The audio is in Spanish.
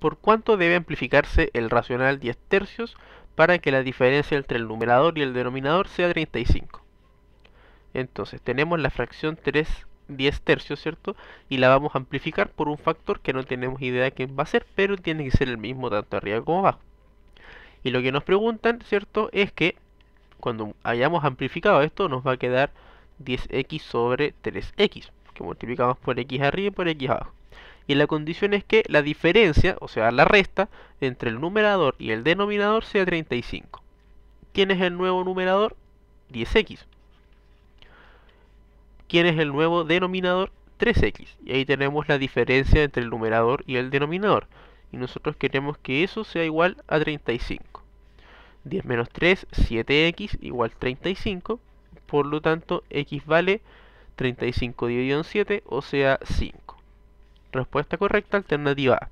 por cuánto debe amplificarse el racional 10 tercios para que la diferencia entre el numerador y el denominador sea 35. Entonces tenemos la fracción 3 10 tercios, ¿cierto? Y la vamos a amplificar por un factor que no tenemos idea de quién va a ser, pero tiene que ser el mismo tanto arriba como abajo. Y lo que nos preguntan, ¿cierto? Es que cuando hayamos amplificado esto nos va a quedar 10x sobre 3x, que multiplicamos por x arriba y por x abajo y la condición es que la diferencia, o sea, la resta, entre el numerador y el denominador sea 35. ¿Quién es el nuevo numerador? 10x. ¿Quién es el nuevo denominador? 3x. Y ahí tenemos la diferencia entre el numerador y el denominador. Y nosotros queremos que eso sea igual a 35. 10 menos 3, 7x igual 35. Por lo tanto, x vale 35 dividido en 7, o sea 5. Respuesta correcta, alternativa A.